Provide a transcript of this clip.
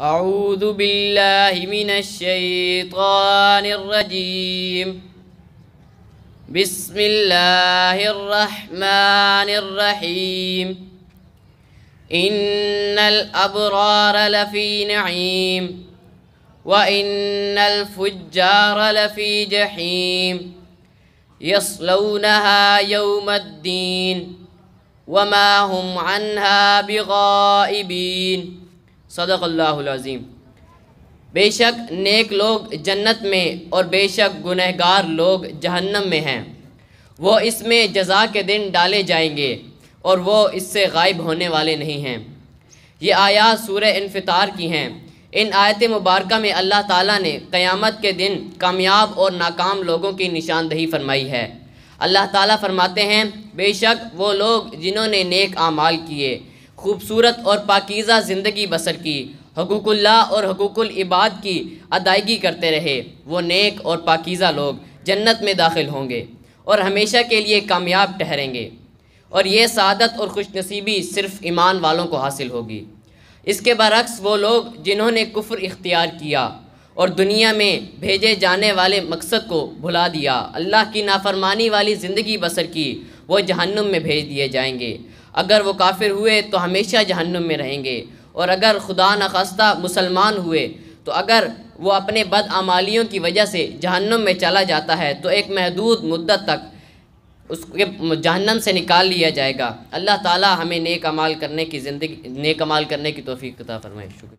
أعوذ بالله من الشيطان الرجيم بسم الله الرحمن الرحيم إن الأبرار لفي نعيم وإن الفجار لفي جحيم يصلونها يوم الدين وما هم عنها بغائبين صدق اللہ العظیم بے شک نیک لوگ جنت میں اور بے شک گنہگار لوگ جہنم میں ہیں وہ اس میں جزا کے دن ڈالے جائیں گے اور وہ اس سے غائب ہونے والے نہیں ہیں یہ آیا سورہ انفطار کی ہیں ان آیت مبارکہ میں اللہ تعالیٰ نے قیامت کے دن کامیاب اور ناکام لوگوں کی نشاندہی فرمائی ہے اللہ تعالیٰ فرماتے ہیں بے شک وہ لوگ جنہوں نے نیک اعمال کیے خوبصورت اور پاکیزہ زندگی بسر کی حقوق اللہ اور حقوق العباد کی ادائیگی کرتے رہے وہ نیک اور پاکیزہ لوگ جنت میں داخل ہوں گے اور ہمیشہ کے لیے کامیاب ٹھہریں گے اور یہ سعادت اور خوش نصیبی صرف ایمان والوں کو حاصل ہوگی اس کے برعکس وہ لوگ جنہوں نے کفر اختیار کیا اور دنیا میں بھیجے جانے والے مقصد کو بھلا دیا اللہ کی نافرمانی والی زندگی بسر کی وہ جہنم میں بھیج دیے جائیں گے اگر وہ کافر ہوئے تو ہمیشہ جہنم میں رہیں گے اور اگر خدا نخواستہ مسلمان ہوئے تو اگر وہ اپنے بدعمالیوں کی وجہ سے جہنم میں چلا جاتا ہے تو ایک محدود مدت تک اس کے جہنم سے نکال لیا جائے گا اللہ تعالی ہمیں نیک عمال کرنے کی زندگی عمال کرنے کی عطا فرمائے شکریہ